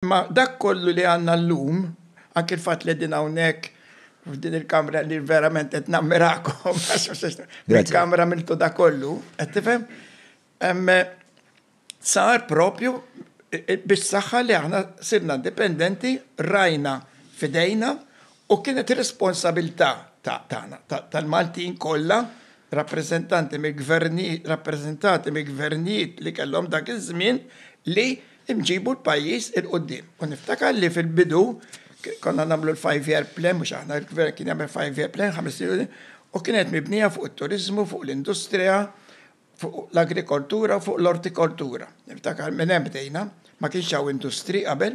Ma dak kollu li għanna l-lum, anke l-fat li din hawnhekk f'din il-kamra li verament qed nammirakom il-kamra miltu da kollu, qed tifhem? Sar propju e, e, biex saħħa li aħna sirna dipendenti, rajna fidejna u kienet responsabilità tagħna tal-Maltin kollha rappresentanti mill-gvernijiet, rappresentanti mill-gvernijiet li kellhom dak iż-żmien li imġibu l-pajis il-qoddim. U niftakar li fil-bidu konna namlu l-5-year plan, mux aħna l-gvern kien jagħmel 5-year plan, 5 year u kienet mibnija fuq il-turizmu, fuq l-industrija, fuq l-agrikoltura, fuq l-ortikoltura. Niftakar minn hemm bdejna, ma kienx hawn industri qabel,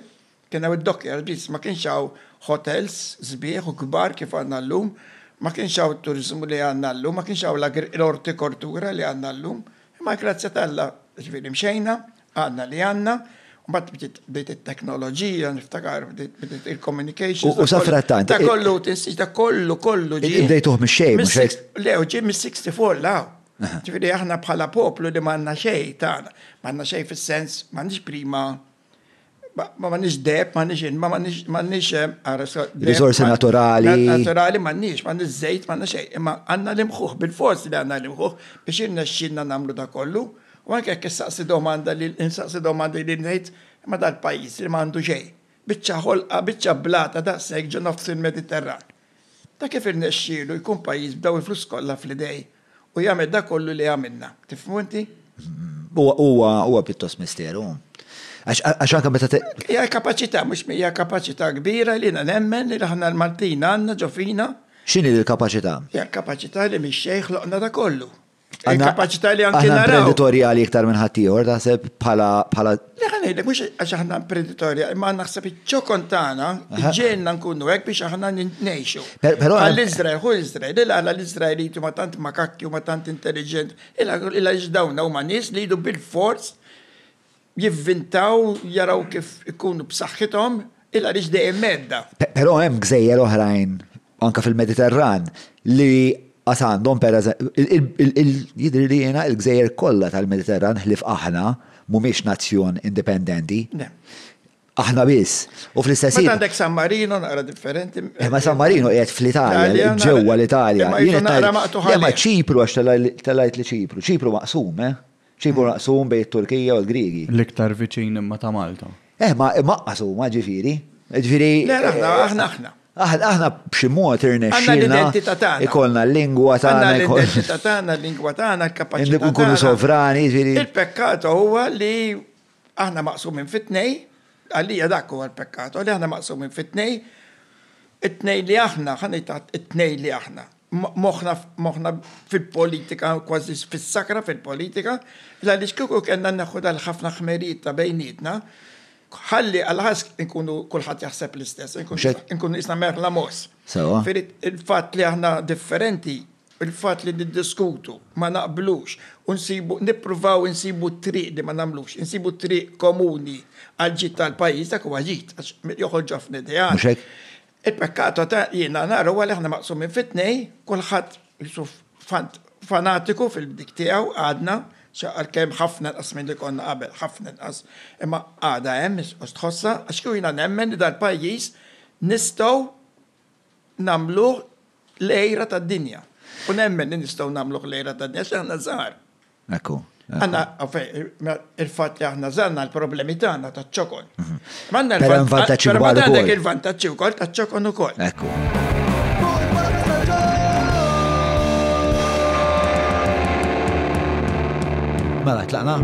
kien hawn id-dockyard biss, ma kienx hawn hotels sbieħ u kbar kif għandna llum, ma kienx hawn turizmu li għandna llum, ma kienx hawn l-ortikoltura li għandna llum, imma grazzja tal-la ġifieri mxejna għanna li għanna, u bat bdiet il teknologija niftakar, bdiet il-communication. U safrattant. Ta' kollu, tinsiġ ta' kollu, kollu. Bdejtuħ minn xej. Lew, u ġi minn 64 law. Ġifiri, aħna bħala poplu li manna xej, ta' manna xej fil-sens, mannix prima, ma mannix deb, mannix in, ma mannix eh, risorsi naturali. Naturali mannix, mannix zejt, manna xej. Imma għanna l-imħuħ, bil fors li għanna l-imħuħ, biex jirna xinna namlu da' kollu. U anke jekk saqsi domanda li insaqsi domanda li ngħid ma dal-pajjiż li m'għandu xejn. Biċċa ħolqa, biċċa blata da' sejk ġo nofs il-Mediterran. Ta' kif irnexxielu jkun pajjiż b'daw il-flus kollha fl-idej u jagħmel da kollu li għamilna. Tifmu inti? Huwa huwa pjuttost misteru. Għax anka meta Hija kapaċità mhux hija kapaċità kbira li nemmen li aħna l-Maltin għandna ġofina. X'inhi l-kapaċità? Hija kapaċità li mix xejn ħloqna da kollu. Il-kapacità li għanki naraw. Imprenditoriali iktar minn ħati ħaddieħor taħseb bħala pala... Le ħanejlek mhux għax aħna imprenditorja, imma naħseb iċ-ċokon ġenna nkunu għek biex n aħna ngħixu. Għall-Iżrael, hu Izrael, il għala l-Iżraeliti ma tant makakki ma tant intelligent, il għax dawna huma nies li jidu bil-fors jivvintaw jaraw kif ikunu b-saxħitom, il għaliex dejjem medda. Pero għem gżejjer oħrajn anka fil-Mediterran li Għas għandhom per jidri li jena il-gżejjer kollha tal-Mediterran ħlif aħna mumiex nazzjon indipendenti. Aħna biss. U fl-istess. Ma għandek San Marino naqra differenti. Eh, ma San Marino qiegħed fl-Italja, ġewwa l-Italja. Ma ċipru għax telajt li ċipru. ċipru maqsum, eh? ċipru mm. maqsum bejn it-Turkija u l-Grigi. L-iktar viċin imma ta' Malta. Eh, ma maqsum, ma ġifiri. Ġifiri. Eh, aħna, aħna, aħna. Aħna b'xi mod irnexxilna ikolna l-lingwa tagħna. L-identità tagħna, l-lingwa tagħna, l-kapaċità. Nkunu sovrani. il pekkato huwa li aħna maqsumin fit-tnej, għalija dak huwa l pekkato li aħna maqsumin fit-tnej, it-tnej li aħna, ħanita it-tnej li aħna. Moħna fil-politika, kważi fis-sakra fil-politika, l-għalix kiku kena naħħu dal-ħafna ħmerijiet bejnietna, ħalli għal-ħas nkunu kullħat jaħseb l-istess, nkunu isna mer la mos. il-fat li aħna differenti, il-fat li niddiskutu, ma naqblux, unsibu, nipruvaw nsibu triq li ma namlux, nsibu triq komuni għal-ġit tal-pajis, dak huwa ġit, joħol ġafni Il-pekkato ta' jiena naru għal aħna maqsum minn fitnej, kullħat jisuf fanatiku fil-dik tiegħu għadna, xaqal kem ħafna nqas minn li konna qabel, ħafna nqas. Imma għada hemm u tħossa għax kju jina nemmen li dal pajis nistgħu namlu lejra tad-dinja. U nemmen li nistaw namlu lejra ta' dinja xi aħna żgħar. Ekku. Għanna, il-fat li għanna zanna l-problemi għanna ta' ċokon. Manna il-vantaċ l vantaċ u kol ta' ċokon u kol. Ekku. Mela, tlaqna.